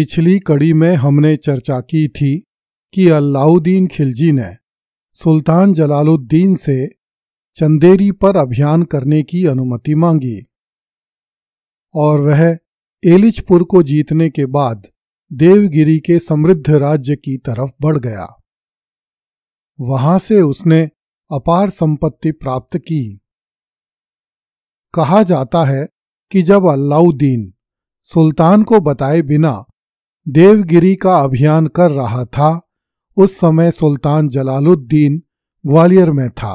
पिछली कड़ी में हमने चर्चा की थी कि अलाउद्दीन खिलजी ने सुल्तान जलालुद्दीन से चंदेरी पर अभियान करने की अनुमति मांगी और वह एलिचपुर को जीतने के बाद देवगिरी के समृद्ध राज्य की तरफ बढ़ गया वहां से उसने अपार संपत्ति प्राप्त की कहा जाता है कि जब अलाउद्दीन सुल्तान को बताए बिना देवगिरी का अभियान कर रहा था उस समय सुल्तान जलालुद्दीन ग्वालियर में था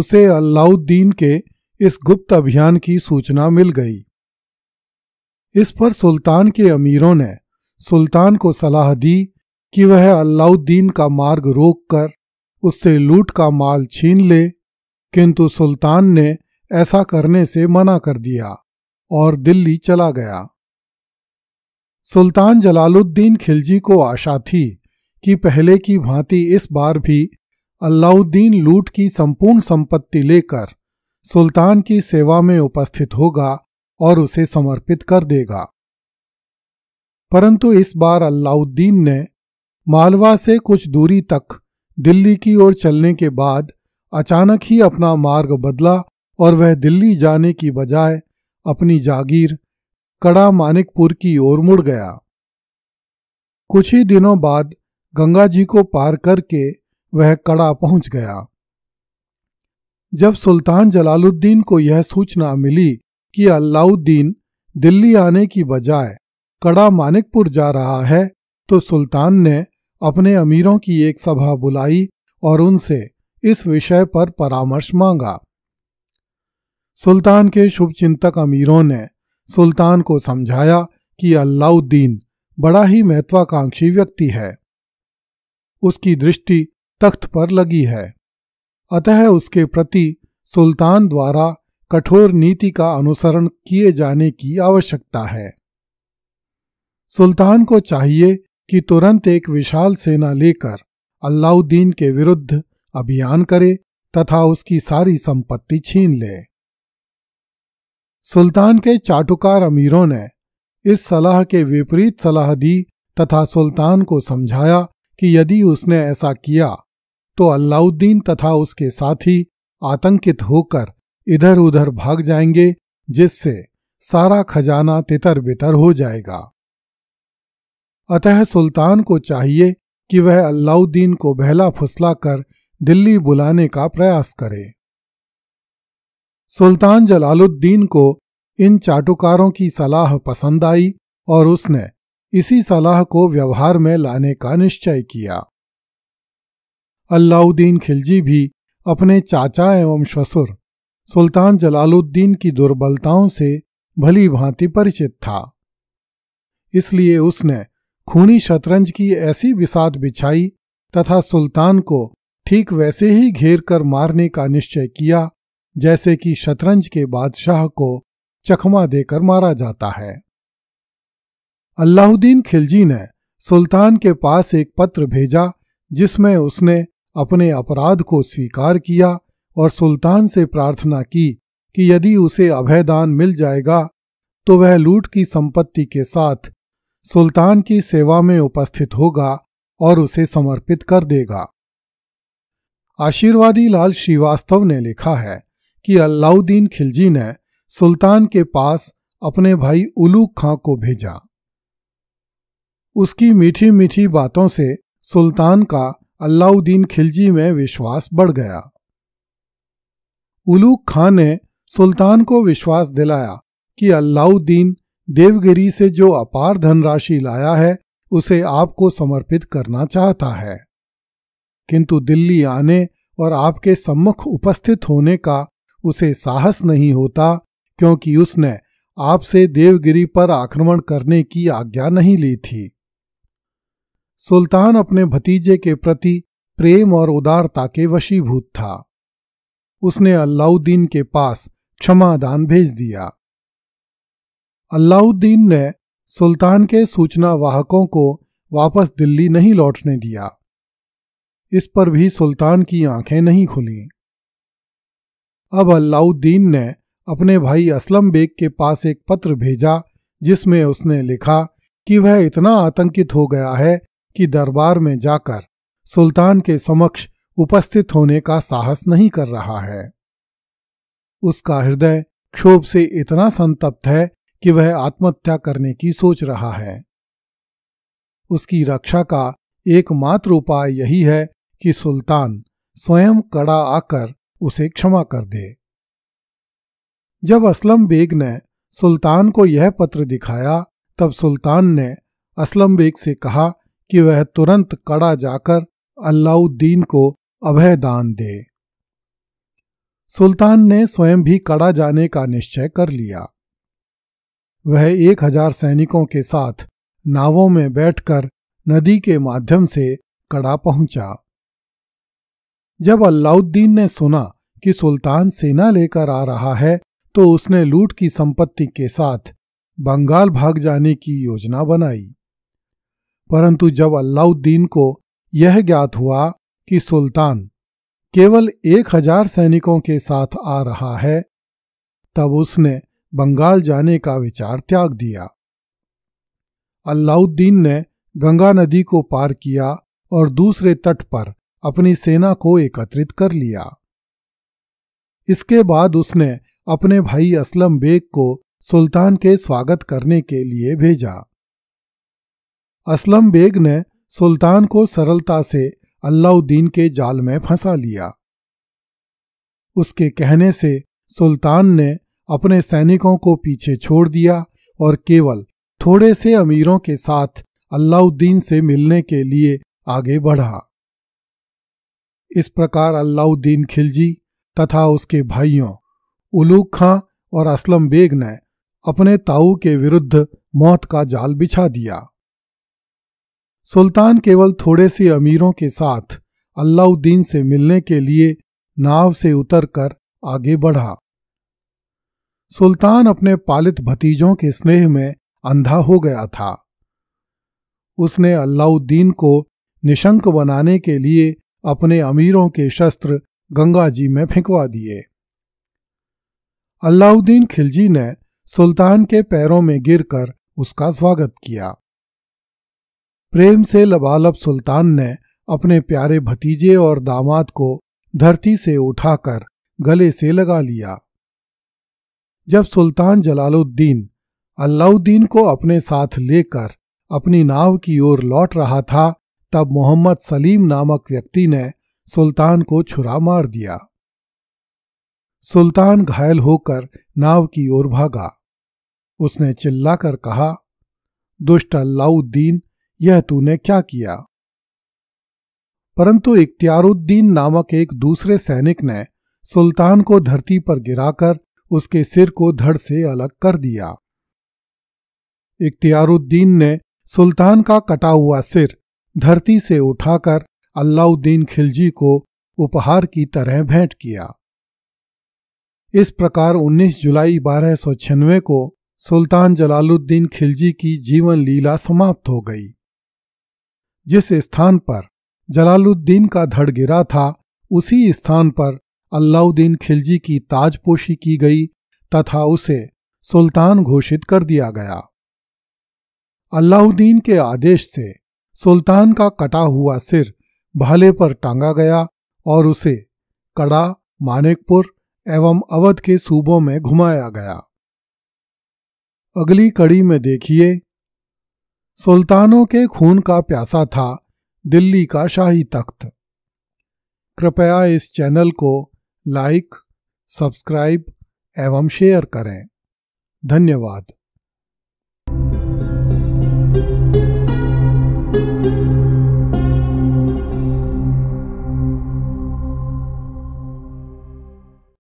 उसे अलाउद्दीन के इस गुप्त अभियान की सूचना मिल गई इस पर सुल्तान के अमीरों ने सुल्तान को सलाह दी कि वह अलाउद्दीन का मार्ग रोककर उससे लूट का माल छीन ले किंतु सुल्तान ने ऐसा करने से मना कर दिया और दिल्ली चला गया सुल्तान जलालुद्दीन खिलजी को आशा थी कि पहले की भांति इस बार भी अलाउद्दीन लूट की संपूर्ण संपत्ति लेकर सुल्तान की सेवा में उपस्थित होगा और उसे समर्पित कर देगा परंतु इस बार अलाउद्दीन ने मालवा से कुछ दूरी तक दिल्ली की ओर चलने के बाद अचानक ही अपना मार्ग बदला और वह दिल्ली जाने की बजाय अपनी जागीर कड़ा मानिकपुर की ओर मुड़ गया कुछ ही दिनों बाद गंगा जी को पार करके वह कड़ा पहुंच गया जब सुल्तान जलालुद्दीन को यह सूचना मिली कि अलाउद्दीन दिल्ली आने की बजाय कड़ा मानिकपुर जा रहा है तो सुल्तान ने अपने अमीरों की एक सभा बुलाई और उनसे इस विषय पर परामर्श मांगा सुल्तान के शुभचिंतक अमीरों ने सुल्तान को समझाया कि अलाउद्दीन बड़ा ही महत्वाकांक्षी व्यक्ति है उसकी दृष्टि तख्त पर लगी है अतः उसके प्रति सुल्तान द्वारा कठोर नीति का अनुसरण किए जाने की आवश्यकता है सुल्तान को चाहिए कि तुरंत एक विशाल सेना लेकर अलाउद्दीन के विरुद्ध अभियान करे तथा उसकी सारी संपत्ति छीन ले सुल्तान के चाटुकार अमीरों ने इस सलाह के विपरीत सलाह दी तथा सुल्तान को समझाया कि यदि उसने ऐसा किया तो अलाउद्दीन तथा उसके साथी आतंकित होकर इधर उधर भाग जाएंगे जिससे सारा खजाना तितर बितर हो जाएगा अतः सुल्तान को चाहिए कि वह अलाउद्दीन को बहला फुसला कर दिल्ली बुलाने का प्रयास करे सुल्तान जलालुद्दीन को इन चाटुकारों की सलाह पसंद आई और उसने इसी सलाह को व्यवहार में लाने का निश्चय किया अलाउद्दीन खिलजी भी अपने चाचा एवं ससुर सुल्तान जलालुद्दीन की दुर्बलताओं से भली भांति परिचित था इसलिए उसने खूनी शतरंज की ऐसी विसात बिछाई तथा सुल्तान को ठीक वैसे ही घेर कर मारने का निश्चय किया जैसे कि शतरंज के बादशाह को चखमा देकर मारा जाता है अलाउद्दीन खिलजी ने सुल्तान के पास एक पत्र भेजा जिसमें उसने अपने अपराध को स्वीकार किया और सुल्तान से प्रार्थना की कि यदि उसे अभयदान मिल जाएगा तो वह लूट की संपत्ति के साथ सुल्तान की सेवा में उपस्थित होगा और उसे समर्पित कर देगा आशीर्वादी लाल श्रीवास्तव ने लिखा है कि अलाउद्दीन खिलजी ने सुल्तान के पास अपने भाई उलूक खां को भेजा उसकी मीठी मीठी बातों से सुल्तान का अलाउद्दीन खिलजी में विश्वास बढ़ गया उलूक खां ने सुल्तान को विश्वास दिलाया कि अलाउद्दीन देवगिरी से जो अपार धनराशि लाया है उसे आपको समर्पित करना चाहता है किंतु दिल्ली आने और आपके सम्मुख उपस्थित होने का उसे साहस नहीं होता क्योंकि उसने आपसे देवगिरी पर आक्रमण करने की आज्ञा नहीं ली थी सुल्तान अपने भतीजे के प्रति प्रेम और उदारता के वशीभूत था उसने अलाउद्दीन के पास क्षमादान भेज दिया अलाउद्दीन ने सुल्तान के सूचना वाहकों को वापस दिल्ली नहीं लौटने दिया इस पर भी सुल्तान की आंखें नहीं खुलीं अब अलाउद्दीन ने अपने भाई असलम बेग के पास एक पत्र भेजा जिसमें उसने लिखा कि वह इतना आतंकित हो गया है कि दरबार में जाकर सुल्तान के समक्ष उपस्थित होने का साहस नहीं कर रहा है उसका हृदय क्षोभ से इतना संतप्त है कि वह आत्महत्या करने की सोच रहा है उसकी रक्षा का एकमात्र उपाय यही है कि सुल्तान स्वयं कड़ा आकर उसे क्षमा कर दे जब असलम बेग ने सुल्तान को यह पत्र दिखाया तब सुल्तान ने असलम बेग से कहा कि वह तुरंत कड़ा जाकर अलाउद्दीन को अभय दान दे सुल्तान ने स्वयं भी कड़ा जाने का निश्चय कर लिया वह एक हजार सैनिकों के साथ नावों में बैठकर नदी के माध्यम से कड़ा पहुंचा जब अलाउद्दीन ने सुना कि सुल्तान सेना लेकर आ रहा है तो उसने लूट की संपत्ति के साथ बंगाल भाग जाने की योजना बनाई परंतु जब अलाउद्दीन को यह ज्ञात हुआ कि सुल्तान केवल एक हजार सैनिकों के साथ आ रहा है तब उसने बंगाल जाने का विचार त्याग दिया अलाउद्दीन ने गंगा नदी को पार किया और दूसरे तट पर अपनी सेना को एकत्रित कर लिया इसके बाद उसने अपने भाई असलम बेग को सुल्तान के स्वागत करने के लिए भेजा असलम बेग ने सुल्तान को सरलता से अलाउद्दीन के जाल में फंसा लिया उसके कहने से सुल्तान ने अपने सैनिकों को पीछे छोड़ दिया और केवल थोड़े से अमीरों के साथ अलाउद्दीन से मिलने के लिए आगे बढ़ा इस प्रकार अलाउद्दीन खिलजी तथा उसके भाइयों उलूक खां और असलम बेग ने अपने ताऊ के विरुद्ध मौत का जाल बिछा दिया सुल्तान केवल थोड़े से अमीरों के साथ अल्लाउद्दीन से मिलने के लिए नाव से उतरकर आगे बढ़ा सुल्तान अपने पालित भतीजों के स्नेह में अंधा हो गया था उसने अलाउद्दीन को निशंक बनाने के लिए अपने अमीरों के शस्त्र गंगा जी में फेंकवा दिए अलाउद्दीन खिलजी ने सुल्तान के पैरों में गिरकर उसका स्वागत किया प्रेम से लबालब सुल्तान ने अपने प्यारे भतीजे और दामाद को धरती से उठाकर गले से लगा लिया जब सुल्तान जलालुद्दीन अलाउद्दीन को अपने साथ लेकर अपनी नाव की ओर लौट रहा था तब मोहम्मद सलीम नामक व्यक्ति ने सुल्तान को छुरा मार दिया सुल्तान घायल होकर नाव की ओर भागा उसने चिल्लाकर कहा दुष्ट अलाउद्दीन यह तूने क्या किया परंतु इख्तियारुद्दीन नामक एक दूसरे सैनिक ने सुल्तान को धरती पर गिराकर उसके सिर को धड़ से अलग कर दिया इख्तियारुद्दीन ने सुल्तान का कटा हुआ सिर धरती से उठाकर अलाउद्दीन खिलजी को उपहार की तरह भेंट किया इस प्रकार 19 जुलाई बारह को सुल्तान जलालुद्दीन खिलजी की जीवन लीला समाप्त हो गई जिस स्थान पर जलालुद्दीन का धड़ गिरा था उसी स्थान पर अलाउद्दीन खिलजी की ताजपोशी की गई तथा उसे सुल्तान घोषित कर दिया गया अलाउद्दीन के आदेश से सुल्तान का कटा हुआ सिर भाले पर टांगा गया और उसे कड़ा मानिकपुर एवं अवध के सूबों में घुमाया गया अगली कड़ी में देखिए सुल्तानों के खून का प्यासा था दिल्ली का शाही तख्त कृपया इस चैनल को लाइक सब्सक्राइब एवं शेयर करें धन्यवाद